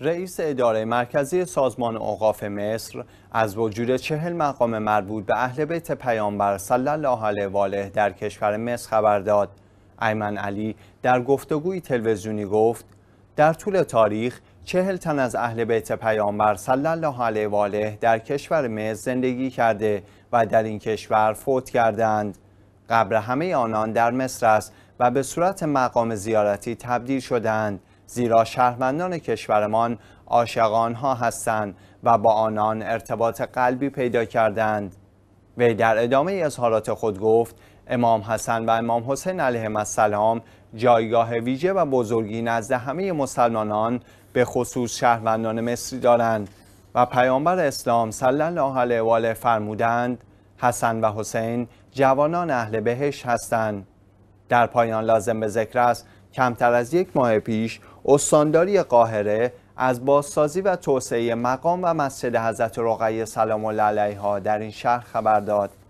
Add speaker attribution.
Speaker 1: رئیس اداره مرکزی سازمان اوقاف مصر از وجود چهل مقام مربوط به اهل بیت پیامبر صلی الله علیه و آله در کشور مصر خبر داد. ایمن علی در گفتگوی تلویزیونی گفت در طول تاریخ چهل تن از اهل بیت پیامبر صلی الله علیه و آله در کشور مصر زندگی کرده و در این کشور فوت کردند. قبر همه آنان در مصر است و به صورت مقام زیارتی تبدیل شدند. زیرا شهروندان کشورمان عاشقان ها هستند و با آنان ارتباط قلبی پیدا کردند وی در ادامه اظهارات خود گفت امام حسن و امام حسین علیهم السلام جایگاه ویژه و بزرگی نزد همه مسلمانان به خصوص شهروندان مصری دارند و پیامبر اسلام صلی الله علیه و آله فرمودند حسن و حسین جوانان اهل بهش هستند در پایان لازم به ذکر است کمتر از یک ماه پیش استانداری قاهره از بازسازی و توسعه مقام و مسجد حضرت رقیه سلام الله علیها در این شهر خبر داد